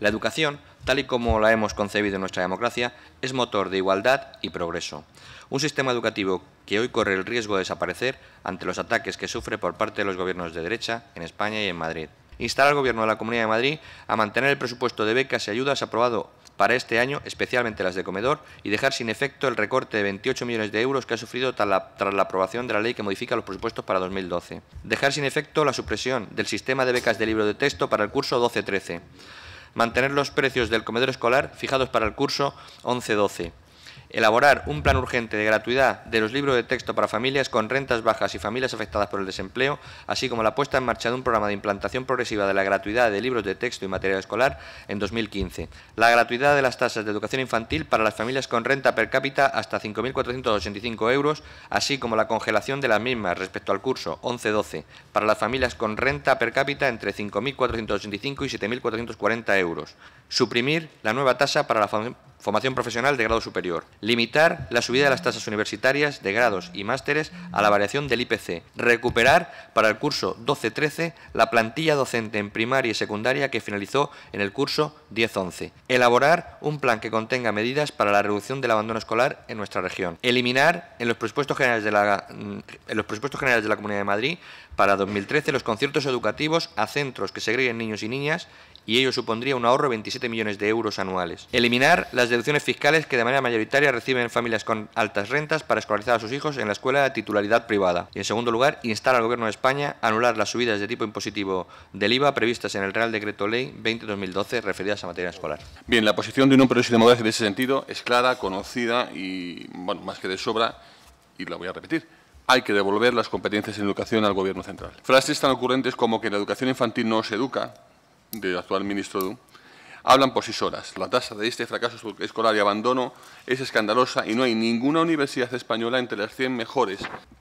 La educación, tal y como la hemos concebido en nuestra democracia, es motor de igualdad y progreso. Un sistema educativo que hoy corre el riesgo de desaparecer ante los ataques que sufre por parte de los gobiernos de derecha en España y en Madrid. Instar al Gobierno de la Comunidad de Madrid a mantener el presupuesto de becas y ayudas aprobado para este año, especialmente las de comedor, y dejar sin efecto el recorte de 28 millones de euros que ha sufrido tras la, tras la, aprobación de la ley que modifica los presupuestos para 2012. Dejar sin efecto la supresión del sistema de becas de libro de texto para el curso 12-13 mantener los precios del comedor escolar fijados para el curso 11-12 elaborar un plan urgente de gratuidad de los libros de texto para familias con rentas bajas y familias afectadas por el desempleo, así como la puesta en marcha de un programa de implantación progresiva de la gratuidad de libros de texto y material escolar en 2015, la gratuidad de las tasas de educación infantil para las familias con renta per cápita hasta 5.485 euros, así como la congelación de las mismas respecto al curso 11-12 para las familias con renta per cápita entre 5.485 y 7.440 euros, suprimir la nueva tasa para la formación profesional de grado superior, Limitar la subida de las tasas universitarias de grados y másteres a la variación del IPC. Recuperar para el curso 12-13 la plantilla docente en primaria y secundaria que finalizó en el curso 10-11. Elaborar un plan que contenga medidas para la reducción del abandono escolar en nuestra región. Eliminar en los presupuestos generales de la, mm, en los presupuestos generales de la Comunidad de Madrid para 2013 los conciertos educativos a centros que segreguen niños y niñas y ello supondría un ahorro de 27 millones de euros anuales. Eliminar las deducciones fiscales que de manera mayoritaria reciben familias con altas rentas para escolarizar a sus hijos en la escuela de titularidad privada. Y en segundo lugar, instar al Gobierno de España a anular las subidas de tipo impositivo del IVA previstas en el Real Decreto Ley 20-2012 referidas a materia escolar. Bien, la posición de un partido de en ese sentido es clara, conocida y, bueno, más que de sobra, y la voy a repetir hay que devolver las competencias en educación al Gobierno central. Frases tan ocurrentes como que la educación infantil no se educa, del actual ministro Du, hablan por sí solas. La tasa de este fracaso escolar y abandono es escandalosa y no hay ninguna universidad española entre las 100 mejores.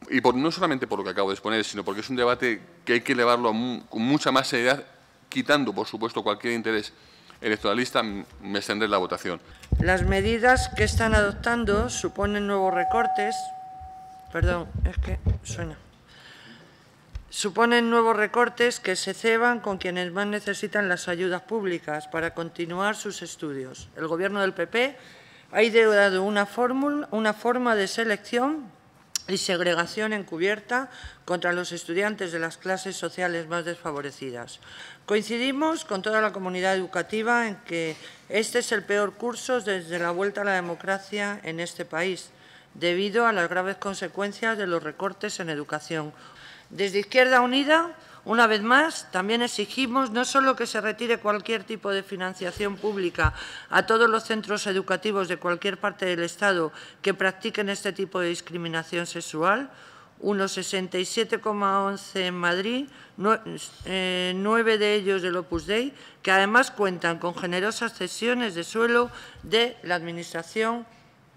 Y por, no solamente por lo que acabo de exponer, sino porque es un debate que hay que elevarlo con mucha más seriedad, quitando, por supuesto, cualquier interés electoralista, me extenderé la votación. Las medidas que están adoptando suponen nuevos recortes. Perdón, es que suena. Suponen nuevos recortes que se ceban con quienes más necesitan las ayudas públicas para continuar sus estudios. El Gobierno del PP ha ideado una, fórmula, una forma de selección y segregación encubierta contra los estudiantes de las clases sociales más desfavorecidas. Coincidimos con toda la comunidad educativa en que este es el peor curso desde la vuelta a la democracia en este país, debido a las graves consecuencias de los recortes en educación. Desde Izquierda Unida, una vez más, también exigimos no solo que se retire cualquier tipo de financiación pública a todos los centros educativos de cualquier parte del Estado que practiquen este tipo de discriminación sexual, unos 67,11 en Madrid, eh, nueve de ellos del Opus Dei, que además cuentan con generosas cesiones de suelo de la Administración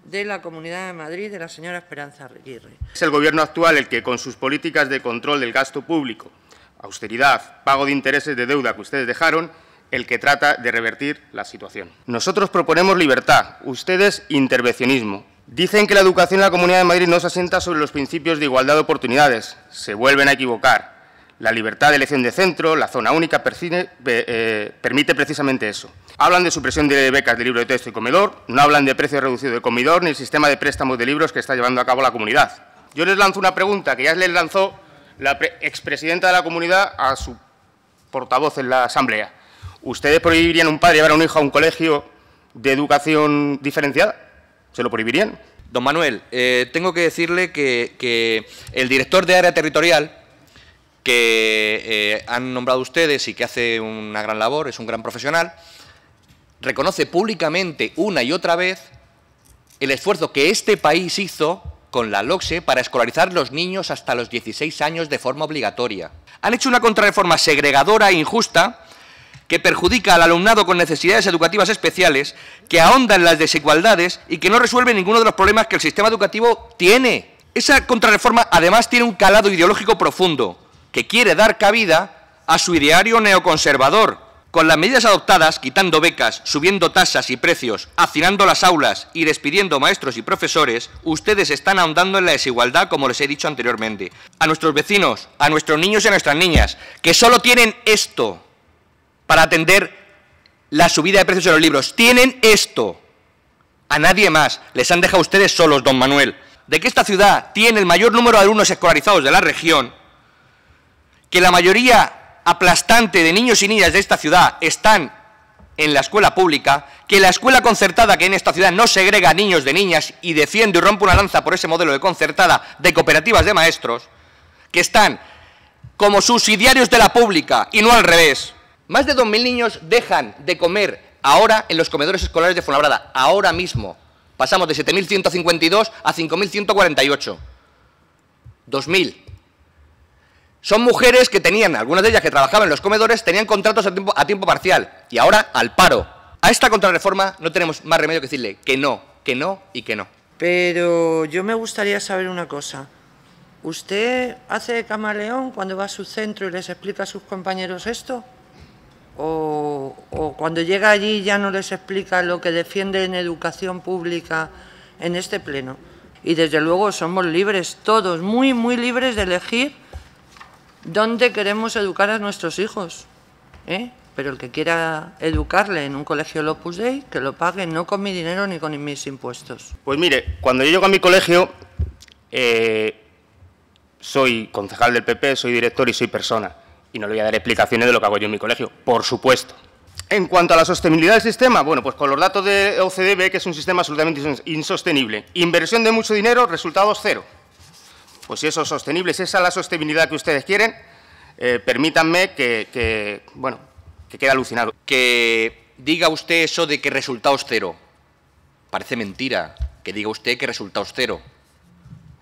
de la Comunidad de Madrid de la señora Esperanza Aguirre. Es el Gobierno actual el que, con sus políticas de control del gasto público, austeridad, pago de intereses de deuda que ustedes dejaron, el que trata de revertir la situación. Nosotros proponemos libertad, ustedes intervencionismo. Dicen que la educación en la Comunidad de Madrid no se asienta sobre los principios de igualdad de oportunidades. Se vuelven a equivocar. La libertad de elección de centro, la zona única, eh, eh, permite precisamente eso. Hablan de supresión de becas de libro de texto y comedor, no hablan de precio reducido de comedor ni el sistema de préstamos de libros que está llevando a cabo la comunidad. Yo les lanzo una pregunta que ya les lanzó la expresidenta de la comunidad a su portavoz en la Asamblea. ¿Ustedes prohibirían a un padre llevar a un hijo a un colegio de educación diferenciada? ¿Se lo prohibirían? Don Manuel, eh, tengo que decirle que el director de área territorial que eh, han nombrado ustedes y que hace una gran labor, es un gran profesional, reconoce públicamente una y otra vez el esfuerzo que este país hizo con la LOCSE para escolarizar los niños hasta los 16 años de forma obligatoria. Han hecho una contrarreforma segregadora e injusta que perjudica al alumnado con necesidades educativas especiales, que ahonda en las desigualdades y que no resuelve ninguno de los problemas que el sistema educativo tiene. Esa contrarreforma además tiene un calado ideológico profundo, que quiere dar cabida a su ideario neoconservador. Con las medidas adoptadas, quitando becas, subiendo tasas y precios, hacinando las aulas y despidiendo maestros y profesores, ustedes están ahondando en la desigualdad, como les he dicho anteriormente. A nuestros vecinos, a nuestros niños y a nuestras niñas, que solo tienen esto para atender la subida de precios de los libros. Tienen esto. A nadie más. Les han dejado ustedes solos, don Manuel. De que esta ciudad tiene el mayor número de alumnos escolarizados de la región, que la mayoría aplastante de niños y niñas de esta ciudad están en la escuela pública, que la escuela concertada que en esta ciudad no segrega niños de niñas y defiende y rompe una lanza por ese modelo de concertada de cooperativas de maestros, que están como subsidiarios de la pública y no al revés. Más de 2.000 niños dejan de comer ahora en los comedores escolares de Fuenlabrada, ahora mismo. Pasamos de 7.152 a 5.148. 2.000. Son mujeres que tenían, algunas de ellas que trabajaban en los comedores, tenían contratos a tiempo, a tiempo parcial y ahora al paro. A esta contrarreforma no tenemos más remedio que decirle que no, que no y que no. Pero yo me gustaría saber una cosa. ¿Usted hace camaleón cuando va a su centro y les explica a sus compañeros esto? ¿O, o cuando llega allí ya no les explica lo que defiende en educación pública en este pleno? Y desde luego somos libres todos, muy, muy libres de elegir dónde queremos educar a nuestros hijos. ¿Eh? Pero el que quiera educarle en un colegio Lopus Dei, que lo pague no con mi dinero ni con mis impuestos. Pues mire, cuando yo llego a mi colegio, eh, soy concejal del PP, soy director y soy persona. Y no le voy a dar explicaciones de lo que hago yo en mi colegio, por supuesto. En cuanto a la sostenibilidad del sistema, bueno, pues con los datos de OCDE ve que es un sistema absolutamente insostenible. Inversión de mucho dinero, resultados cero pues si eso es sostenible, si esa es la sostenibilidad que ustedes quieren, eh, permítanme que, bueno, que quede alucinado. Que diga usted eso de que resultados cero. Parece mentira que diga usted que resultados cero.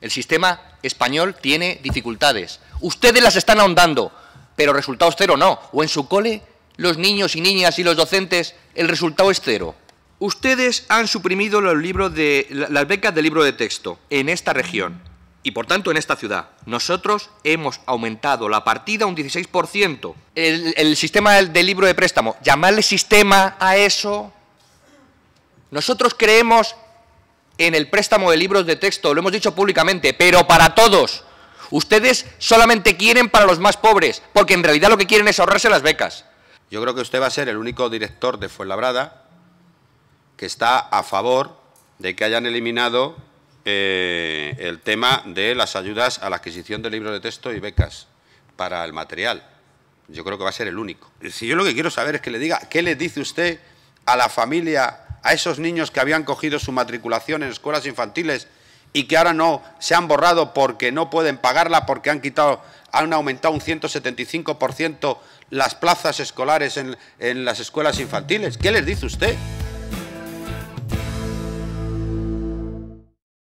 El sistema español tiene dificultades. Ustedes las están ahondando, pero resultados cero no. O en su cole, los niños y niñas y los docentes, el resultado es cero. Ustedes han suprimido los libros de, las becas de libro de texto en esta región. Y por tanto, en esta ciudad, nosotros hemos aumentado la partida un 16%. El, el sistema del, libro de préstamo, llamarle sistema a eso. Nosotros creemos en el préstamo de libros de texto, lo hemos dicho públicamente, pero para todos. Ustedes solamente quieren para los más pobres, porque en realidad lo que quieren es ahorrarse las becas. Yo creo que usted va a ser el único director de Fuenlabrada que está a favor de que hayan eliminado eh, el tema de las ayudas a la adquisición de libros de texto y becas para el material. Yo creo que va a ser el único. Si yo lo que quiero saber es que le diga, ¿qué le dice usted a la familia, a esos niños que habían cogido su matriculación en escuelas infantiles y que ahora no se han borrado porque no pueden pagarla, porque han quitado, han aumentado un 175% las plazas escolares en, en las escuelas infantiles? ¿Qué les dice usted?